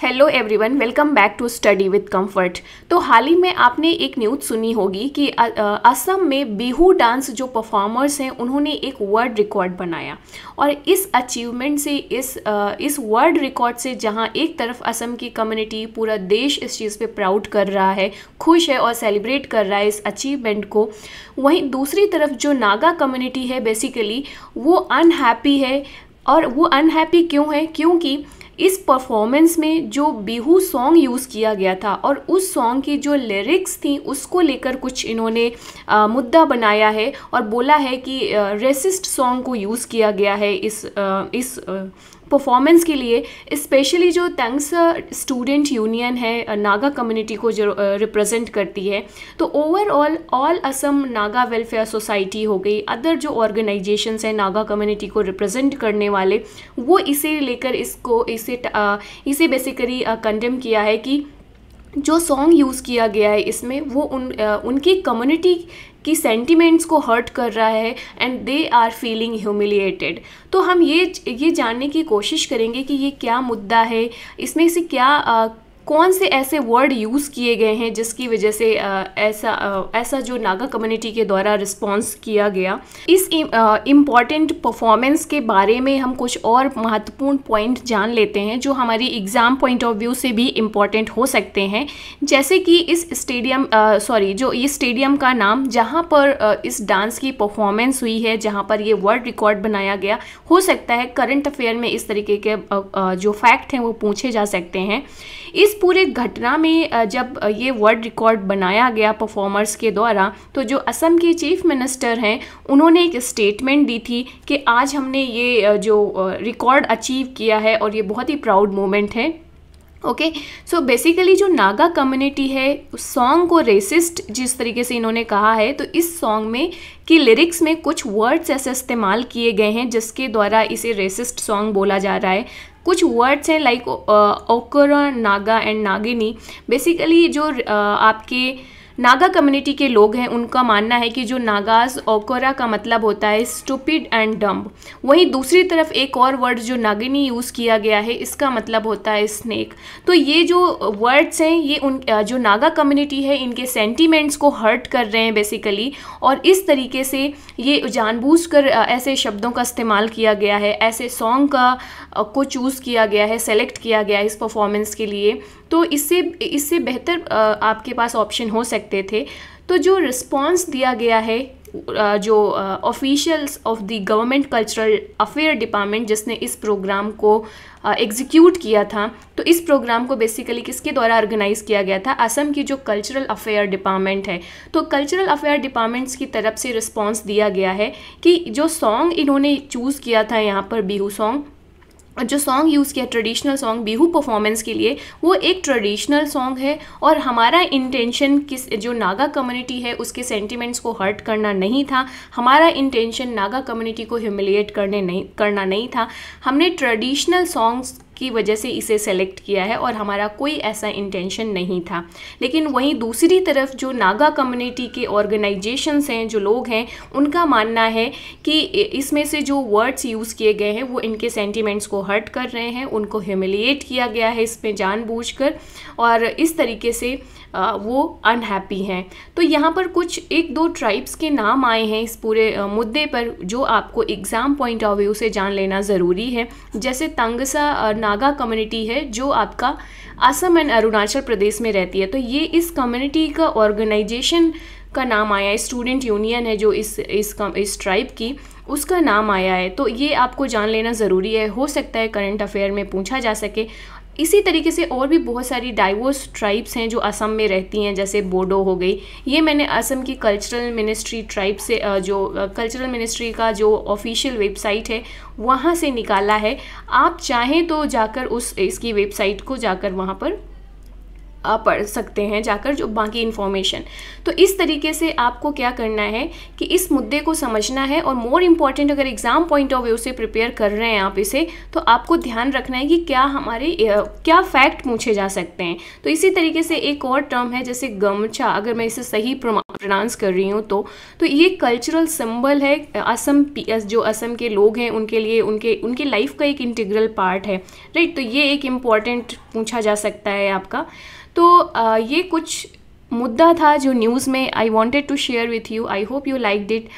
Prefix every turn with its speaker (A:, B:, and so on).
A: hello everyone welcome back to Study With Comfort तो हाल ही में आपने एक न्यूज सुनी होगी कि असम में बिहू डांस जो परफॉर्मर्स हैं उन्होंने एक वर्ल्ड रिकॉर्ड बनाया और इस अचीवमेंट से इस इस वर्ल्ड रिकॉर्ड से जहां एक तरफ असम की कम्युनिटी पूरा देश इस चीज़ पे प्राउड कर रहा है खुश है और सेलिब्रेट कर रहा है इस अचीवमेंट को वहीं दूसरी तरफ जो नागा कम्युनिटी है बेसिकली वो अनहैप्पी है और वो अनहैप्पी क्यों है क्योंकि इस परफॉर्मेंस में जो बिहू सॉन्ग यूज़ किया गया था और उस सॉन्ग की जो लिरिक्स थी उसको लेकर कुछ इन्होंने आ, मुद्दा बनाया है और बोला है कि रेसिस्ट सॉन्ग को यूज़ किया गया है इस आ, इस आ, परफॉर्मेंस के लिए इस्पेशली जो तंग्स स्टूडेंट यूनियन है नागा uh, कम्युनिटी को जो रिप्रेजेंट uh, करती है तो overall all Assam Naga welfare society हो गई अदर जो ऑर्गेनाइजेशंस हैं नागा कम्युनिटी को रिप्रेजेंट करने वाले वो इसे लेकर इसको इसे uh, इसे बेसिकली कंडेम किया है कि जो सॉन्ग यूज़ किया गया है इसमें वो उन आ, उनकी कम्युनिटी कि सेंटिमेंट्स को हर्ट कर रहा है and they are feeling humiliated तो हम ये ये जानने की कोशिश करेंगे कि ये क्या मुद्दा है इसमें से क्या कौन से ऐसे वर्ड यूज़ किए गए हैं जिसकी वजह से आ, ऐसा आ, ऐसा जो नागा कम्युनिटी के द्वारा रिस्पॉन्स किया गया इस इम्पॉर्टेंट परफॉर्मेंस के बारे में हम कुछ और महत्वपूर्ण पॉइंट जान लेते हैं जो हमारी एग्ज़ाम पॉइंट ऑफ व्यू से भी इम्पॉर्टेंट हो सकते हैं जैसे कि इस स्टेडियम सॉरी जो इस स्टेडियम का नाम जहाँ पर आ, इस डांस की परफॉर्मेंस हुई है जहाँ पर ये वर्ल्ड रिकॉर्ड बनाया गया हो सकता है करंट अफेयर में इस तरीके के जो फैक्ट हैं वो पूछे जा सकते हैं इस इस पूरे घटना में जब ये वर्ल्ड रिकॉर्ड बनाया गया परफॉर्मर्स के द्वारा तो जो असम के चीफ मिनिस्टर हैं उन्होंने एक स्टेटमेंट दी थी कि आज हमने ये जो रिकॉर्ड अचीव किया है और ये बहुत ही प्राउड मोमेंट है ओके सो बेसिकली जो नागा कम्युनिटी है उस सॉन्ग को रेसिस्ट जिस तरीके से इन्होंने कहा है तो इस सॉन्ग में कि लिरिक्स में कुछ वर्ड्स ऐसे इस्तेमाल किए गए हैं जिसके द्वारा इसे रेसिस्ट सॉन्ग बोला जा रहा है कुछ वर्ड्स हैं लाइक ओकर नागा एंड नागिनी बेसिकली जो आपके नागा कम्युनिटी के लोग हैं उनका मानना है कि जो नागाज ओकोरा का मतलब होता है स्टूपिड एंड डम्ब वहीं दूसरी तरफ एक और वर्ड जो नागिनी यूज़ किया गया है इसका मतलब होता है स्नेक तो ये जो वर्ड्स हैं ये उन जो नागा कम्युनिटी है इनके सेंटिमेंट्स को हर्ट कर रहे हैं बेसिकली और इस तरीके से ये जानबूझ कर ऐसे शब्दों का इस्तेमाल किया गया है ऐसे सॉन्ग का को चूज़ किया गया है सेलेक्ट किया गया है इस परफॉर्मेंस के लिए तो इससे इससे बेहतर आपके पास ऑप्शन हो सकते थे तो जो रिस्पॉन्स दिया गया है जो officials of the government cultural affair department जिसने इस प्रोग्राम को एग्जीक्यूट किया था तो इस प्रोग्राम को बेसिकली किसके द्वारा ऑर्गेनाइज किया गया था असम की जो कल्चरल अफेयर डिपार्टमेंट है तो कल्चरल अफेयर डिपार्टमेंट्स की तरफ से रिस्पॉन्स दिया गया है कि जो सॉन्ग इन्होंने चूज़ किया था यहाँ पर बिहू सॉन्ग जो सॉन्ग यूज़ किया ट्रेडिशनल सॉन्ग बिहू परफॉर्मेंस के लिए वो एक ट्रेडिशनल सॉन्ग है और हमारा इंटेंशन किस जो नागा कम्युनिटी है उसके सेंटिमेंट्स को हर्ट करना नहीं था हमारा इंटेंशन नागा कम्युनिटी को ह्यूमिलिएट करने नहीं करना नहीं था हमने ट्रेडिशनल सॉन्ग्स की वजह से इसे सेलेक्ट किया है और हमारा कोई ऐसा इंटेंशन नहीं था लेकिन वहीं दूसरी तरफ जो नागा कम्युनिटी के ऑर्गेनाइजेशंस हैं जो लोग हैं उनका मानना है कि इसमें से जो वर्ड्स यूज़ किए गए हैं वो इनके सेंटिमेंट्स को हर्ट कर रहे हैं उनको ह्यूमिलिएट किया गया है इसमें जानबूझकर और इस तरीके से वो अनहैप्पी हैं तो यहाँ पर कुछ एक दो ट्राइब्स के नाम आए हैं इस पूरे मुद्दे पर जो आपको एग्ज़ाम पॉइंट ऑफ व्यू से जान लेना ज़रूरी है जैसे तंगसा नागा कम्युनिटी है जो आपका असम एंड अरुणाचल प्रदेश में रहती है तो ये इस कम्युनिटी का ऑर्गेनाइजेशन का नाम आया है स्टूडेंट यूनियन है जो इस इस इस ट्राइब की उसका नाम आया है तो ये आपको जान लेना ज़रूरी है हो सकता है करंट अफेयर में पूछा जा सके इसी तरीके से और भी बहुत सारी डाइवर्स ट्राइब्स हैं जो असम में रहती हैं जैसे बोडो हो गई ये मैंने असम की कल्चरल मिनिस्ट्री ट्राइब से जो कल्चरल मिनिस्ट्री का जो ऑफिशियल वेबसाइट है वहाँ से निकाला है आप चाहें तो जाकर उस इसकी वेबसाइट को जाकर वहाँ पर पढ़ सकते हैं जाकर जो बाकी इन्फॉर्मेशन तो इस तरीके से आपको क्या करना है कि इस मुद्दे को समझना है और मोर इम्पॉर्टेंट अगर एग्ज़ाम पॉइंट ऑफ व्यू से प्रिपेयर कर रहे हैं आप इसे तो आपको ध्यान रखना है कि क्या हमारे क्या फैक्ट पूछे जा सकते हैं तो इसी तरीके से एक और टर्म है जैसे गमछा अगर मैं इसे सही प्रनाउंस कर रही हूँ तो तो ये कल्चरल सिंबल है असम जो असम के लोग हैं उनके लिए उनके उनके लाइफ का एक इंटीग्रल पार्ट है राइट तो ये एक इम्पॉर्टेंट पूछा जा सकता है आपका तो आ, ये कुछ मुद्दा था जो न्यूज़ में I wanted to share with you I hope you like डिट